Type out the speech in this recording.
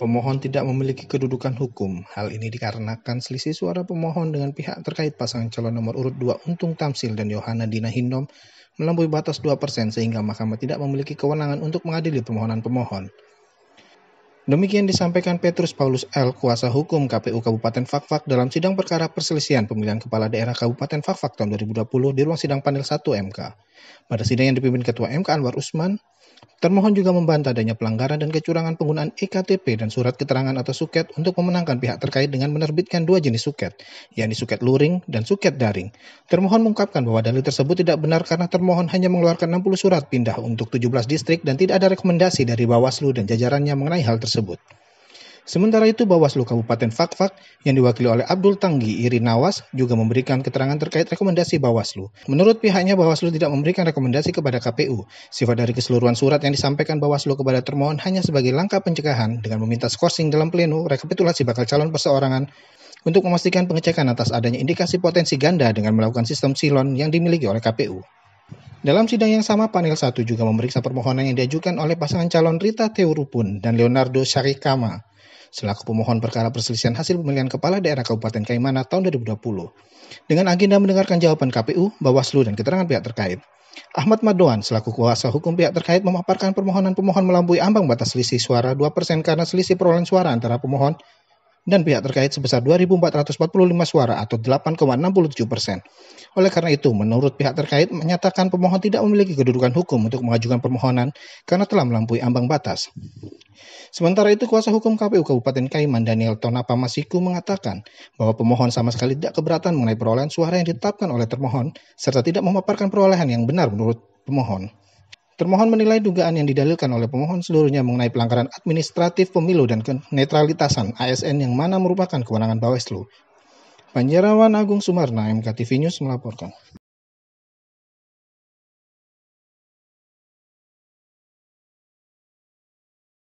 Pemohon tidak memiliki kedudukan hukum. Hal ini dikarenakan selisih suara pemohon dengan pihak terkait pasangan calon nomor urut 2 Untung Tamsil dan Yohana Dina Hindom melampaui batas 2% sehingga mahkamah tidak memiliki kewenangan untuk mengadili permohonan pemohon. Demikian disampaikan Petrus Paulus L. Kuasa Hukum KPU Kabupaten Fakfak dalam sidang perkara perselisihan pemilihan Kepala Daerah Kabupaten Fakfak tahun 2020 di ruang sidang panel 1 MK. Pada sidang yang dipimpin Ketua MK Anwar Usman, termohon juga membantah adanya pelanggaran dan kecurangan penggunaan EKTP dan surat keterangan atau suket untuk memenangkan pihak terkait dengan menerbitkan dua jenis suket, yakni suket luring dan suket daring. Termohon mengungkapkan bahwa dalil tersebut tidak benar karena termohon hanya mengeluarkan 60 surat pindah untuk 17 distrik dan tidak ada rekomendasi dari Bawaslu dan jajarannya mengenai hal tersebut. Sementara itu Bawaslu Kabupaten Fakfak yang diwakili oleh Abdul Tanggi Irinawas juga memberikan keterangan terkait rekomendasi Bawaslu. Menurut pihaknya Bawaslu tidak memberikan rekomendasi kepada KPU. Sifat dari keseluruhan surat yang disampaikan Bawaslu kepada termohon hanya sebagai langkah pencegahan dengan meminta skorsing dalam pleno rekapitulasi bakal calon perseorangan untuk memastikan pengecekan atas adanya indikasi potensi ganda dengan melakukan sistem silon yang dimiliki oleh KPU. Dalam sidang yang sama, panel 1 juga memeriksa permohonan yang diajukan oleh pasangan calon Rita Teurupun dan Leonardo Syarikama selaku pemohon perkara perselisihan hasil pemilihan kepala daerah Kabupaten Kaimana tahun 2020 dengan agenda mendengarkan jawaban KPU, Bawaslu, dan keterangan pihak terkait. Ahmad Madoan, selaku kuasa hukum pihak terkait, memaparkan permohonan pemohon melampaui ambang batas selisih suara 2% karena selisih perolehan suara antara pemohon dan pihak terkait sebesar 2.445 suara atau 8,67 persen. Oleh karena itu, menurut pihak terkait menyatakan pemohon tidak memiliki kedudukan hukum untuk mengajukan permohonan karena telah melampaui ambang batas. Sementara itu, kuasa hukum KPU Kabupaten Kaiman Daniel Tonapa Masiku mengatakan bahwa pemohon sama sekali tidak keberatan mengenai perolehan suara yang ditetapkan oleh termohon serta tidak memaparkan perolehan yang benar menurut pemohon. Termohon menilai dugaan yang didalilkan oleh pemohon seluruhnya mengenai pelanggaran administratif pemilu dan netralitasan ASN yang mana merupakan kewenangan Bawaslu. Panjerawan Agung Sumarna, MKTV News melaporkan.